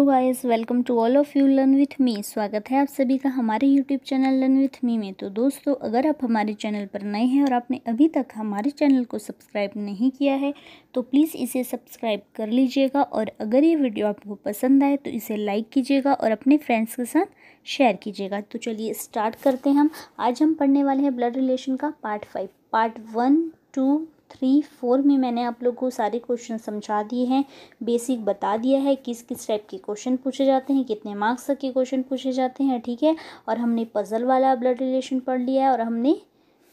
तो guys welcome to all of you learn with me स्वागत है आप सभी का हमारे YouTube channel learn with me में तो दोस्तों अगर आप हमारे चैनल पर नए हैं और आपने अभी तक हमारे चैनल को सब्सक्राइब नहीं किया है तो प्लीज़ इसे सब्सक्राइब कर लीजिएगा और अगर ये वीडियो आपको पसंद आए तो इसे लाइक कीजिएगा और अपने फ्रेंड्स के साथ शेयर कीजिएगा तो चलिए स्टार्ट करते हैं हम आज हम पढ़ने वाले हैं ब्लड रिलेशन का part five part one two three four में मैंने आप लोग को सारे क्वेश्चन समझा दिए हैं बेसिक बता दिया है किस किस टाइप के क्वेश्चन पूछे जाते हैं कितने मार्क्स तक के क्वेश्चन पूछे जाते हैं ठीक है और हमने पजल वाला ब्लड रिलेशन पढ़ लिया है और हमने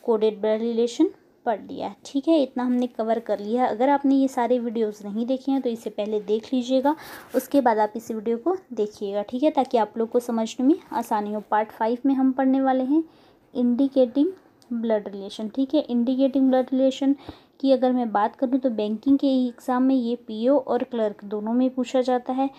कोडेड ब्लड रिलेशन पढ़ लिया ठीक है इतना हमने कवर कर लिया है अगर आपने ये सारे वीडियोस नहीं देखे हैं तो इसे पहले देख लीजिएगा उसके बाद आप इस वीडियो को देखिएगा ठीक है ताकि आप लोग को समझने में आसानी हो पार्ट फाइव में हम पढ़ने वाले हैं इंडिकेटिंग ब्लड रिलेशन ठीक है इंडिकेटिंग ब्लड रिलेशन की अगर मैं बात करूँ तो बैंकिंग के एग्ज़ाम में ये पीओ और क्लर्क दोनों में पूछा जाता है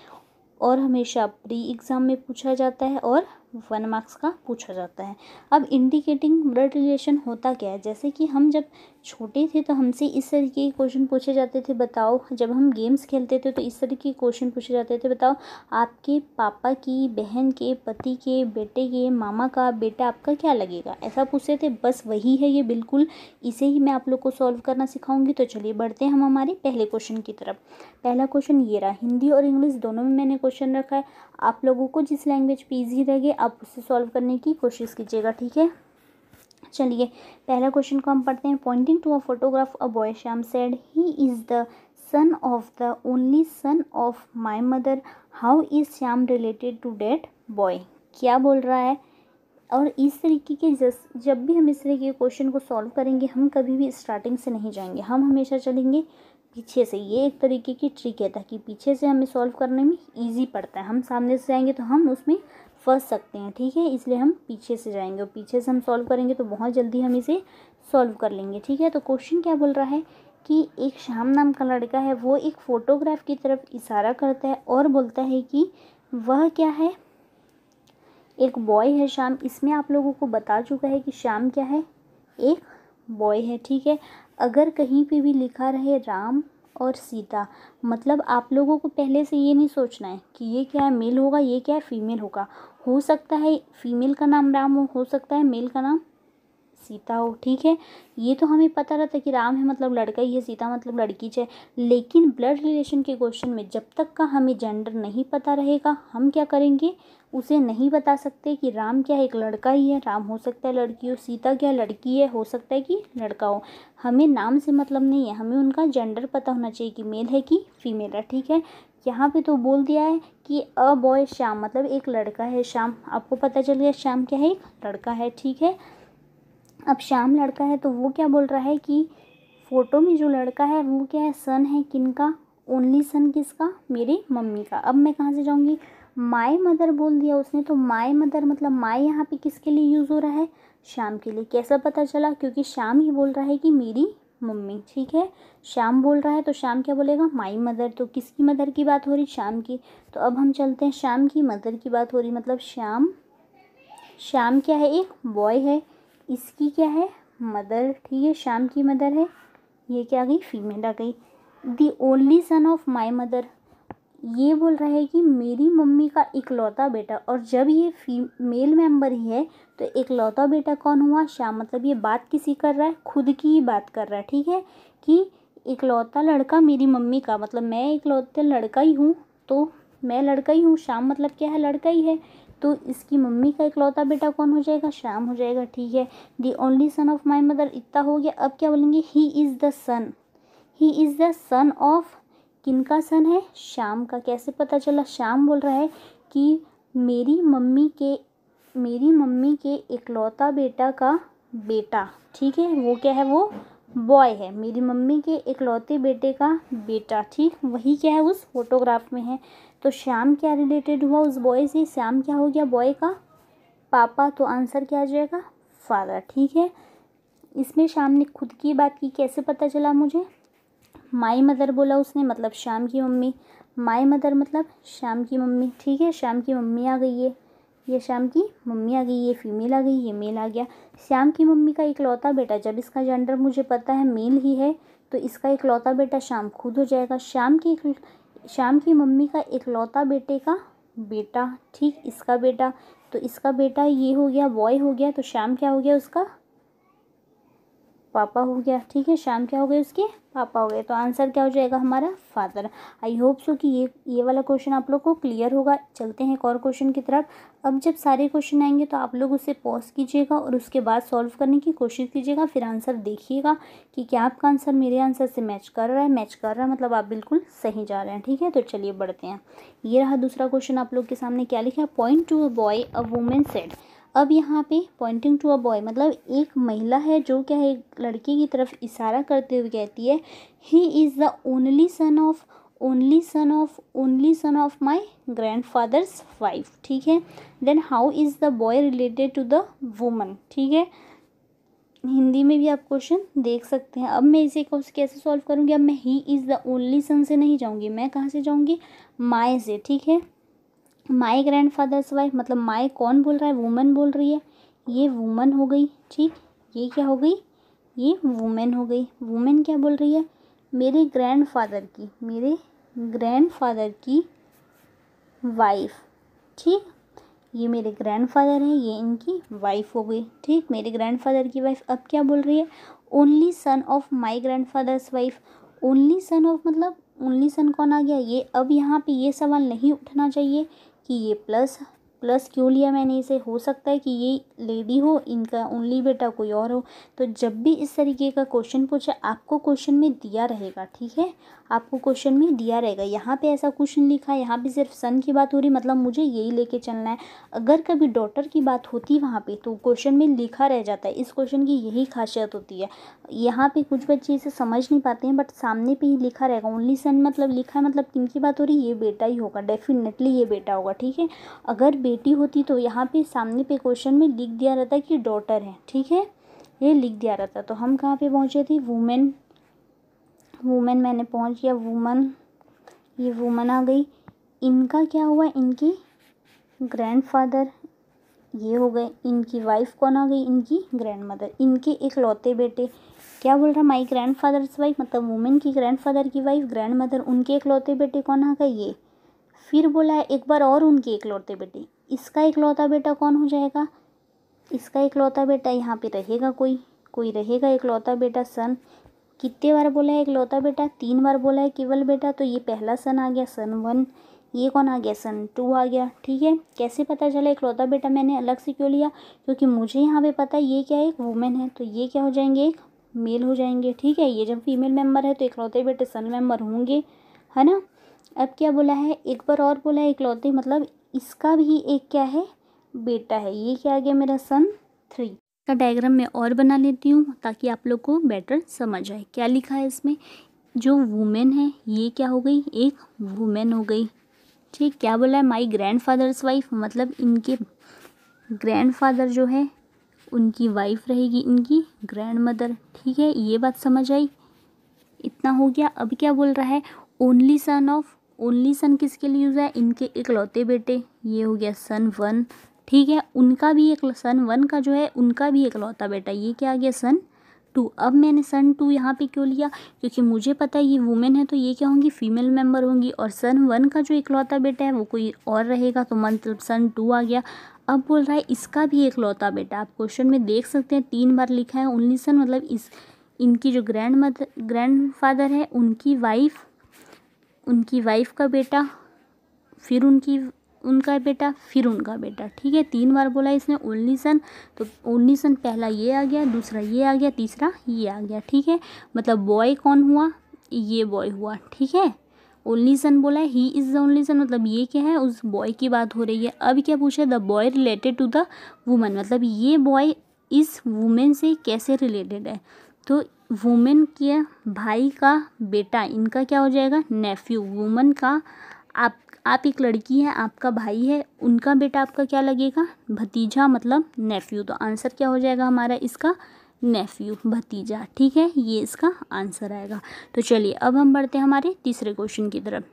और हमेशा प्री एग्ज़ाम में पूछा जाता है और वन मार्क्स का पूछा जाता है अब इंडिकेटिंग ब्लड रिलेशन होता क्या है जैसे कि हम जब छोटे थे तो हमसे इस तरीके के क्वेश्चन पूछे जाते थे बताओ जब हम गेम्स खेलते थे तो इस तरीके के क्वेश्चन पूछे जाते थे बताओ आपके पापा की बहन के पति के बेटे के मामा का बेटा आपका क्या लगेगा ऐसा पूछते थे बस वही है ये बिल्कुल इसे ही मैं आप लोग को सॉल्व करना सिखाऊंगी तो चलिए बढ़ते हैं हम हमारे पहले क्वेश्चन की तरफ पहला क्वेश्चन ये रहा हिंदी और इंग्लिश दोनों में मैंने क्वेश्चन रखा है आप लोगों को जिस लैंग्वेज पे ईजी लगे आप उसे सॉल्व करने की कोशिश कीजिएगा ठीक है चलिए पहला क्वेश्चन को हम पढ़ते हैं pointing to a photograph a boy Shyam said he is the son of the only son of my mother how is Shyam related to that boy क्या बोल रहा है और इस तरीके के जस जब भी हम इस तरीके के क्वेश्चन को सॉल्व करेंगे हम कभी भी स्टार्टिंग से नहीं जाएंगे हम हमेशा चलेंगे पीछे से ये एक तरीके की ट्रिक है ताकि पीछे से हमें सॉल्व करने में ईजी पड़ता है हम सामने से जाएंगे तो हम उसमें फंस सकते हैं ठीक है इसलिए हम पीछे से जाएंगे और पीछे से हम सॉल्व करेंगे तो बहुत जल्दी हम इसे सॉल्व कर लेंगे ठीक है तो क्वेश्चन क्या बोल रहा है कि एक शाम नाम का लड़का है वो एक फ़ोटोग्राफ की तरफ इशारा करता है और बोलता है कि वह क्या है एक बॉय है शाम इसमें आप लोगों को बता चुका है कि शाम क्या है एक बॉय है ठीक है अगर कहीं पे भी लिखा रहे राम और सीता मतलब आप लोगों को पहले से ये नहीं सोचना है कि ये क्या है मेल होगा ये क्या है फीमेल होगा हो सकता है फीमेल का नाम राम हो, हो सकता है मेल का नाम सीता हो ठीक है ये तो हमें पता रहता कि राम है मतलब लड़का ही है सीता मतलब लड़की है लेकिन ब्लड रिलेशन के क्वेश्चन में जब तक का हमें जेंडर नहीं पता रहेगा हम क्या करेंगे उसे नहीं बता सकते कि राम क्या है एक लड़का ही है राम हो सकता है लड़की हो सीता क्या लड़की है हो सकता है कि लड़का हो हमें नाम से मतलब नहीं है हमें उनका जेंडर पता होना चाहिए कि मेल है कि फीमेल है ठीक है यहाँ पे तो बोल दिया है कि अ बॉय श्याम मतलब एक लड़का है श्याम आपको पता चल गया श्याम क्या है एक लड़का है ठीक है अब श्याम लड़का है तो वो क्या बोल रहा है कि फ़ोटो में जो लड़का है वो क्या है सन है किन का ओनली सन किसका मेरी मम्मी का अब मैं कहाँ से जाऊँगी माय मदर बोल दिया उसने तो माय मदर मतलब माय यहाँ पे किसके लिए यूज़ हो रहा है शाम के लिए कैसा पता चला क्योंकि शाम ही बोल रहा है कि मेरी मम्मी ठीक है शाम बोल रहा है तो शाम क्या बोलेगा माई मदर तो किसकी मदर की बात हो रही शाम की तो अब हम चलते हैं शाम की मदर की बात हो रही मतलब शाम शाम क्या है एक बॉय है इसकी क्या है मदर ठीक है शाम की मदर है ये क्या आ गई फीमेल आ गई the only son of my mother ये बोल रहा है कि मेरी मम्मी का इकलौता बेटा और जब ये फीमेल मेंबर ही है तो इकलौता बेटा कौन हुआ शाम मतलब ये बात किसी कर रहा है खुद की ही बात कर रहा है ठीक है कि इकलौता लड़का मेरी मम्मी का मतलब मैं इकलौता लड़का ही हूँ तो मैं लड़का ही हूँ शाम मतलब क्या है लड़का ही है तो इसकी मम्मी का इकलौता बेटा कौन हो जाएगा श्याम हो जाएगा ठीक है the only son of my mother इतना हो गया अब क्या बोलेंगे he is the son he is the son of किन का सन है श्याम का कैसे पता चला श्याम बोल रहा है कि मेरी मम्मी के मेरी मम्मी के इकलौता बेटा का बेटा ठीक है वो क्या है वो बॉय है मेरी मम्मी के इकलौते बेटे का बेटा ठीक वही क्या है उस फोटोग्राफ में है तो श्याम क्या रिलेटेड हुआ उस बॉय से श्याम क्या हो गया बॉय का पापा तो आंसर क्या आ जाएगा फादर ठीक है इसमें श्याम ने खुद की बात की कैसे पता चला मुझे माई मदर बोला उसने मतलब श्याम की मम्मी माई मदर मतलब श्याम की मम्मी ठीक है श्याम की मम्मी आ गई है ये श्याम की मम्मी आ गई ये फीमेल आ गई ये मेल आ गया श्याम की मम्मी का एक लौता बेटा जब इसका जेंडर मुझे पता है मेल ही है तो इसका एक लौता बेटा श्याम खुद हो जाएगा श्याम की श्याम की मम्मी का इकलौता बेटे का बेटा ठीक इसका बेटा तो इसका बेटा ये हो गया बॉय हो गया तो श्याम क्या हो गया उसका पापा हो गया ठीक है शाम क्या हो गई उसके पापा हो गए तो आंसर क्या हो जाएगा हमारा फादर आई होप सो कि ये ये वाला क्वेश्चन आप लोग को क्लियर होगा चलते हैं एक और क्वेश्चन की तरफ अब जब सारे क्वेश्चन आएंगे तो आप लोग उसे पॉज कीजिएगा और उसके बाद सॉल्व करने की कोशिश कीजिएगा फिर आंसर देखिएगा कि क्या आपका आंसर मेरे आंसर से मैच कर रहा है मैच कर रहा है मतलब आप बिल्कुल सही जा रहे हैं ठीक है तो चलिए बढ़ते हैं ये रहा दूसरा क्वेश्चन आप लोग के सामने क्या लिखा है point to a boy a women said अब यहाँ पे पॉइंटिंग टू अ बॉय मतलब एक महिला है जो क्या है लड़की की तरफ इशारा करते हुए कहती है he is the only son of only son of only son of my grandfather's wife ठीक है then how is the boy related to the woman ठीक है हिंदी में भी आप क्वेश्चन देख सकते हैं अब मैं इसे कैसे सॉल्व करूँगी अब मैं he is the only son से नहीं जाऊँगी मैं कहाँ से जाऊँगी माए से ठीक है माई ग्रैंड फादर्स वाइफ मतलब माई कौन बोल रहा है वुमेन बोल रही है ये वुमेन हो गई ठीक ये क्या हो गई ये वुमेन हो गई वुमेन क्या बोल रही है मेरे ग्रैंड फादर की मेरे ग्रैंड फादर की वाइफ ठीक ये मेरे ग्रैंड फादर हैं ये इनकी वाइफ हो गई ठीक मेरे ग्रैंड फादर की वाइफ अब क्या बोल रही है only son of my grandfather's wife only son of मतलब ओनली सन कौन आ गया ये अब यहाँ पे ये सवाल नहीं उठना चाहिए कि ये प्लस प्लस क्यों लिया मैंने इसे हो सकता है कि ये लेडी हो इनका ओनली बेटा कोई और हो तो जब भी इस तरीके का क्वेश्चन पूछे आपको क्वेश्चन में दिया रहेगा ठीक है आपको क्वेश्चन में दिया रहेगा यहाँ पे ऐसा क्वेश्चन लिखा है यहाँ पे सिर्फ सन की बात हो रही मतलब मुझे यही लेके चलना है अगर कभी डॉटर की बात होती वहाँ पे तो क्वेश्चन में लिखा रह जाता है इस क्वेश्चन की यही खासियत होती है यहाँ पे कुछ बच्चे इसे समझ नहीं पाते हैं बट सामने पर ही लिखा रहेगा ओनली सन मतलब लिखा है मतलब किन की बात हो रही ये बेटा ही होगा डेफिनेटली ये बेटा होगा ठीक है अगर बेटी होती तो यहाँ पर सामने पर क्वेश्चन में लिख दिया रहता कि डॉटर है ठीक है ये लिख दिया रहता तो हम कहाँ पे पहुँचे थे वुमेन वुमेन मैंने पहुंच गया वुमन ये वुमन आ गई इनका क्या हुआ इनकी ग्रैंडफादर ये हो गए इनकी वाइफ कौन आ गई इनकी ग्रैंड मदर इनके एक लौते बेटे क्या बोल रहा माई ग्रैंड फादर्स वाइफ मतलब वुमेन की ग्रैंड फादर की वाइफ ग्रैंड मदर उनके एक लौते बेटे कौन आ गए ये फिर बोला है एक बार और उनके एक लौते बेटे इसका एक लौता बेटा कौन हो जाएगा इसका एक लौता बेटा यहाँ पे रहेगा कोई कोई रहेगा एक लौता बेटा सन कितने बार बोला है इकलौता बेटा तीन बार बोला है केवल बेटा तो ये पहला सन आ गया सन वन ये कौन आ गया सन टू आ गया ठीक है कैसे पता चला इकलौता बेटा मैंने अलग से क्यों लिया क्योंकि मुझे यहाँ पे पता है ये क्या है एक वुमेन है तो ये क्या हो जाएंगे एक मेल हो जाएंगे ठीक है ये जब फीमेल मेम्बर है तो इकलौते बेटे सन मेम्बर होंगे है ना अब क्या बोला है एक बार और बोला है इकलौते मतलब इसका भी एक क्या है बेटा है ये क्या आ गया मेरा सन थ्री का डायग्राम मैं और बना लेती हूँ ताकि आप लोग को बेटर समझ आए क्या लिखा है इसमें जो वुमेन है ये क्या हो गई एक वुमेन हो गई ठीक क्या बोला है माई ग्रैंड फादर्स वाइफ मतलब इनके ग्रैंड फादर जो है उनकी वाइफ रहेगी इनकी ग्रैंड मदर ठीक है ये बात समझ आई इतना हो गया अब क्या बोल रहा है only son of only son किसके लिए यूज़ है इनके इकलौते बेटे ये हो गया सन वन ठीक है उनका भी एक सन वन का जो है उनका भी एक लौता बेटा ये क्या आ गया सन टू अब मैंने सन टू यहाँ पे क्यों लिया क्योंकि मुझे पता है ये वुमेन है तो ये क्या होंगी फीमेल मेंबर होंगी और सन वन का जो इकलौता बेटा है वो कोई और रहेगा तो मतलब सन टू आ गया अब बोल रहा है इसका भी एक लौता बेटा आप क्वेश्चन में देख सकते हैं तीन बार लिखा है ओनली सन मतलब इस इनकी जो ग्रैंड मदर ग्रैंड फादर है उनकी वाइफ उनकी वाइफ का बेटा फिर उनकी उनका बेटा फिर उनका बेटा ठीक है तीन बार बोला इसने ओनली सन तो ओनली सन पहला ये आ गया दूसरा ये आ गया तीसरा ये आ गया ठीक है मतलब बॉय कौन हुआ ये बॉय हुआ ठीक है ओनली सन बोला है he is the only son मतलब ये क्या है उस बॉय की बात हो रही है अब क्या पूछे the boy related to the women मतलब ये बॉय इस वुमेन से कैसे रिलेटेड है तो वुमेन के भाई का बेटा इनका क्या हो जाएगा नेफ्यू वुमेन का आप आप एक लड़की हैं आपका भाई है उनका बेटा आपका क्या लगेगा भतीजा मतलब नेफ्यू तो आंसर क्या हो जाएगा हमारा इसका नेफ्यू भतीजा ठीक है ये इसका आंसर आएगा तो चलिए अब हम बढ़ते हैं हमारे तीसरे क्वेश्चन की तरफ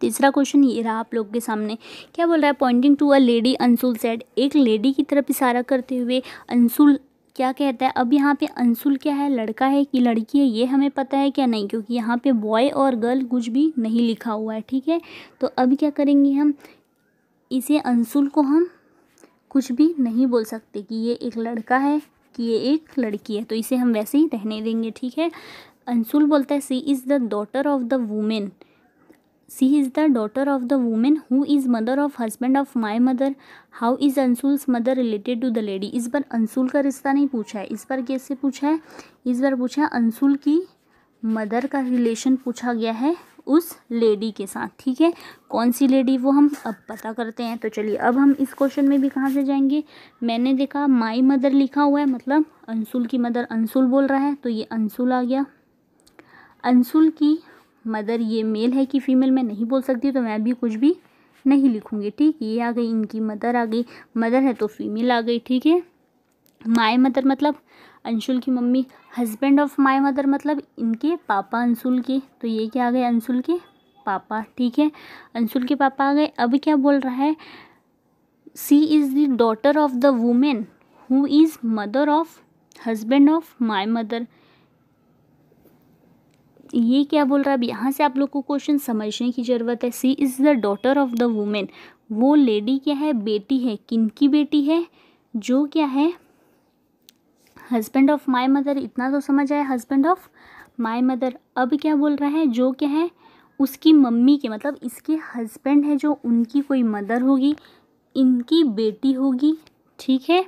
तीसरा क्वेश्चन ये रहा आप लोग के सामने क्या बोल रहा है pointing to a lady Anshul said एक लेडी की तरफ इशारा करते हुए अंसुल क्या कहता है अब यहाँ पे अंशुल क्या है लड़का है कि लड़की है ये हमें पता है क्या नहीं क्योंकि यहाँ पे बॉय और गर्ल कुछ भी नहीं लिखा हुआ है ठीक है तो अब क्या करेंगे हम इसे अंशुल को हम कुछ भी नहीं बोल सकते कि ये एक लड़का है कि ये एक लड़की है तो इसे हम वैसे ही रहने देंगे ठीक है अंशुल बोलता है she is the daughter of the women she is the daughter of the women who is mother of husband of my mother how is Ansul's mother related to the lady इस बार अंसुल का रिश्ता नहीं पूछा है इस बार कैसे पूछा है इस बार पूछा है अंसुल की मदर का रिलेशन पूछा गया है उस लेडी के साथ ठीक है कौन सी लेडी वो हम अब पता करते हैं तो चलिए अब हम इस क्वेश्चन में भी कहाँ से जाएंगे मैंने देखा माई मदर लिखा हुआ है मतलब अंसुल की मदर अंसुल बोल रहा है तो ये अंसुल आ गया अंसुल की मदर ये मेल है कि फ़ीमेल मैं नहीं बोल सकती तो मैं भी कुछ भी नहीं लिखूँगी ठीक ये आ गई इनकी मदर आ गई मदर है तो फीमेल आ गई ठीक है माय मदर मतलब अंशुल की mummy husband of my mother मतलब इनके पापा अंशुल के तो ये क्या आ गए अंशुल के पापा ठीक है अंशुल के पापा आ गए अब क्या बोल रहा है she is the daughter of the women who is mother of husband of my mother ये क्या बोल रहा है अब यहाँ से आप लोग को क्वेश्चन समझने की ज़रूरत है she is the daughter of the women वो लेडी क्या है बेटी है किन की बेटी है जो क्या है हस्बैंड ऑफ माई मदर इतना तो समझ आया हस्बैंड ऑफ माई मदर अब क्या बोल रहा है जो क्या है उसकी मम्मी के मतलब इसके हस्बैंड है जो उनकी कोई मदर होगी इनकी बेटी होगी ठीक है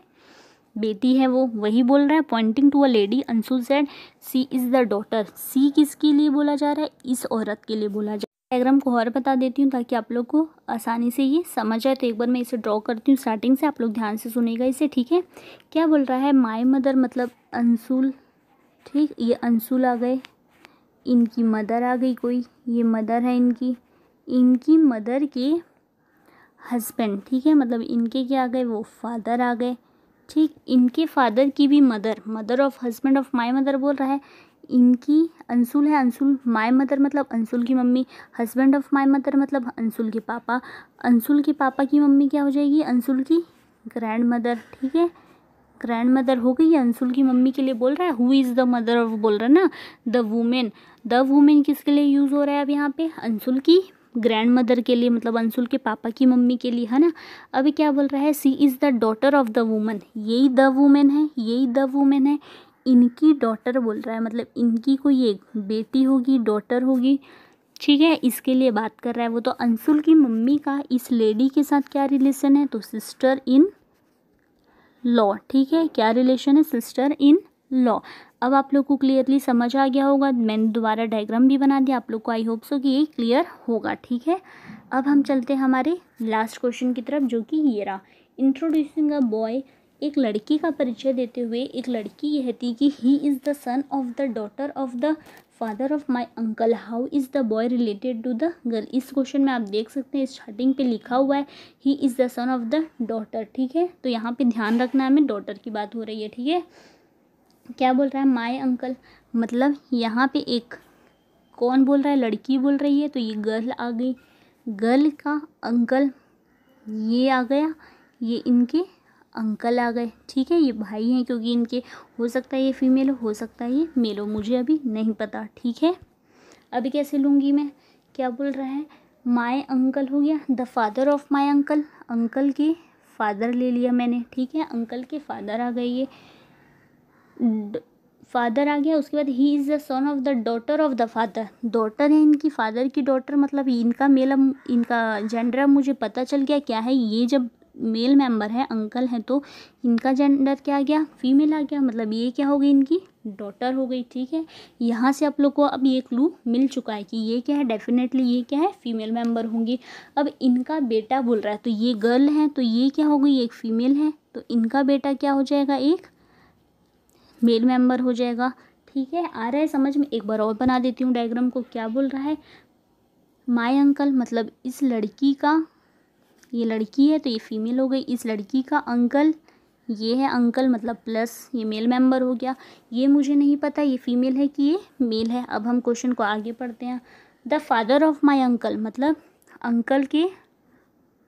बेटी है वो वही बोल रहा है pointing to a lady Anshu said she is the daughter she किसके लिए बोला जा रहा है इस औरत के लिए बोला जा रहा है डायग्राम को और बता देती हूँ ताकि आप लोग को आसानी से ये समझ आए तो एक बार मैं इसे ड्रॉ करती हूँ स्टार्टिंग से आप लोग ध्यान से सुनेगा इसे ठीक है क्या बोल रहा है माई मदर मतलब अंशुल ठीक ये अंशुल आ गए इनकी मदर आ गई कोई ये मदर है इनकी इनकी मदर के हस्बैंड ठीक है मतलब इनके क्या आ गए वो फादर आ गए ठीक इनके फादर की भी mother mother of husband of my mother बोल रहा है इनकी अंसुल है अंसुल माय मदर मतलब अंसुल की mummy husband of my mother मतलब अंसुल के पापा अंसुल के पापा की मम्मी क्या हो जाएगी अंसुल की ग्रैंड मदर ठीक है ग्रैंड मदर हो गई है अंसुल की मम्मी के लिए बोल रहा है who is the mother of बोल रहा है ना द वुमेन द वुमेन किसके लिए यूज़ हो रहा है अब यहाँ पे अंसुल की ग्रैंड मदर के लिए मतलब अंशुल के पापा की मम्मी के लिए है ना अभी क्या बोल रहा है she is the daughter of the women यही द वूमेन है यही द वूमेन है इनकी डॉटर बोल रहा है मतलब इनकी कोई एक बेटी होगी डॉटर होगी ठीक है इसके लिए बात कर रहा है वो तो अंशुल की मम्मी का इस लेडी के साथ क्या रिलेशन है तो सिस्टर इन लॉ ठीक है क्या रिलेशन है सिस्टर इन लॉ अब आप लोग को क्लियरली समझ आ गया होगा मैंने दोबारा डायग्राम भी बना दिया आप लोग को आई होप सो कि ये क्लियर होगा ठीक है अब हम चलते हैं हमारे लास्ट क्वेश्चन की तरफ जो कि ये रहा इंट्रोड्यूसिंग अ बॉय एक लड़की का परिचय देते हुए एक लड़की यह थी कि he is the son of the daughter of the father of my uncle how is the boy related to the girl इस क्वेश्चन में आप देख सकते हैं स्टार्टिंग पे लिखा हुआ है he is the son of the daughter ठीक है तो यहाँ पे ध्यान रखना है हमें डॉटर की बात हो रही है ठीक है क्या बोल रहा है माय अंकल मतलब यहाँ पे एक कौन बोल रहा है लड़की बोल रही है तो ये गर्ल आ गई गर्ल का अंकल ये आ गया ये इनके अंकल आ गए ठीक है ये भाई हैं क्योंकि इनके हो सकता है ये फीमेल हो सकता है ये मेल हो मुझे अभी नहीं पता ठीक है अभी कैसे लूँगी मैं क्या बोल रहा है माय अंकल हो गया the father of my uncle uncle के फादर ले लिया मैंने ठीक है अंकल के फादर आ गए ये फादर आ गया उसके बाद he is the son of the daughter of the father daughter है इनकी फादर की डॉटर मतलब इनका मेल इनका जेंडर मुझे पता चल गया क्या है ये जब मेल मेंबर है अंकल हैं तो इनका जेंडर क्या आ गया फीमेल आ गया मतलब ये क्या हो गई इनकी डॉटर हो गई ठीक है यहाँ से आप लोग को अब ये क्लू मिल चुका है कि ये क्या है डेफिनेटली ये क्या है फीमेल मेंबर होंगी अब इनका बेटा बोल रहा है तो ये गर्ल है तो ये क्या हो गई एक फीमेल है तो इनका बेटा क्या हो जाएगा एक मेल मेंबर हो जाएगा ठीक है आ रहा है समझ में एक बार और बना देती हूँ डायग्राम को क्या बोल रहा है माय अंकल मतलब इस लड़की का ये लड़की है तो ये फीमेल हो गई इस लड़की का अंकल ये है अंकल मतलब प्लस ये मेल मेंबर हो गया ये मुझे नहीं पता ये फीमेल है कि ये मेल है अब हम क्वेश्चन को आगे पढ़ते हैं the father of my uncle मतलब अंकल के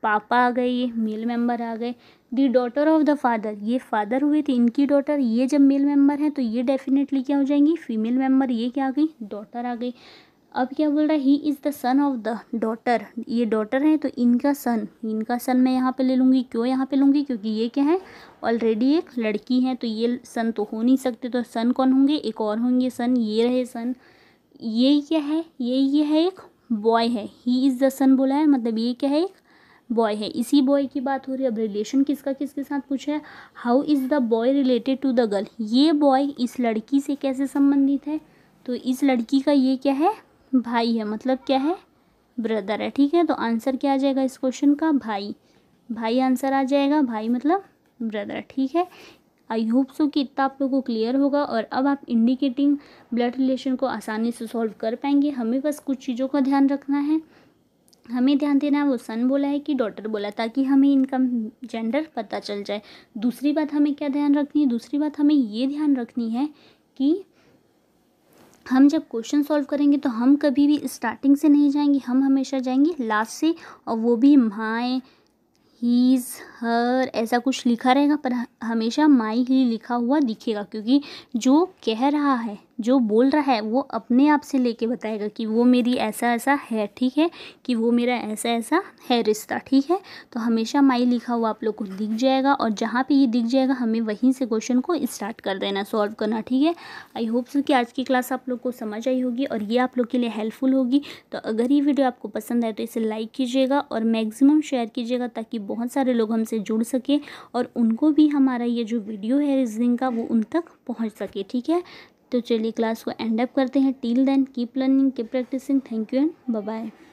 पापा आ गए ये मेल मेंबर आ गए the daughter of the father ये फादर हुए थे इनकी डॉटर ये जब मेल मेंबर हैं तो ये डेफिनेटली क्या हो जाएंगी फीमेल मेंबर ये क्या आ गई डॉटर आ गई अब क्या बोल रहा है he is the son of the daughter ये डॉटर है तो इनका सन इनका सन मैं यहाँ पे ले लूँगी क्यों यहाँ पे लूँगी क्योंकि ये क्या है ऑलरेडी एक लड़की है तो ये सन तो हो नहीं सकते तो सन कौन होंगे एक और होंगे सन ये रहे सन ये क्या है ये ये है एक बॉय है ही इज़ द सन बोला है मतलब ये क्या है एक बॉय है इसी बॉय की बात हो रही है अब रिलेशन किसका किसके साथ पूछा है how is the boy related to the girl ये बॉय इस लड़की से कैसे संबंधित है तो इस लड़की का ये क्या है भाई है मतलब क्या है ब्रदर है ठीक है तो आंसर क्या आ जाएगा इस क्वेश्चन का भाई भाई आंसर आ जाएगा भाई मतलब ब्रदर ठीक है आई होप सो कि इतना आप लोगों को क्लियर होगा और अब आप इंडिकेटिंग ब्लड रिलेशन को आसानी से सॉल्व कर पाएंगे हमें बस कुछ चीज़ों का ध्यान रखना है हमें ध्यान देना है वो सन बोला है कि डॉटर बोला ताकि हमें इनका जेंडर पता चल जाए दूसरी बात हमें क्या ध्यान रखनी है दूसरी बात हमें ये ध्यान रखनी है कि हम जब क्वेश्चन सॉल्व करेंगे तो हम कभी भी स्टार्टिंग से नहीं जाएंगे हम हमेशा जाएंगे लास्ट से और वो भी माए हीज़ हर ऐसा कुछ लिखा रहेगा पर हमेशा माई ही लिखा हुआ दिखेगा क्योंकि जो कह रहा है जो बोल रहा है वो अपने आप से लेके बताएगा कि वो मेरी ऐसा ऐसा है ठीक है कि वो मेरा ऐसा ऐसा है रिश्ता ठीक है तो हमेशा माई लिखा हुआ आप लोग को दिख जाएगा और जहाँ पे ये दिख जाएगा हमें वहीं से क्वेश्चन को स्टार्ट कर देना सॉल्व करना ठीक है आई होप सो कि आज की क्लास आप लोग को समझ आई होगी और ये आप लोग के लिए हेल्पफुल होगी तो अगर ये वीडियो आपको पसंद आए तो इसे लाइक कीजिएगा और मैक्सिमम शेयर कीजिएगा ताकि बहुत सारे लोग हमसे से जुड़ सके और उनको भी हमारा ये जो वीडियो है रीजनिंग का वो उन तक पहुँच सके ठीक है तो चलिए क्लास को एंड अप करते हैं till then keep learning keep practicing thank you and bye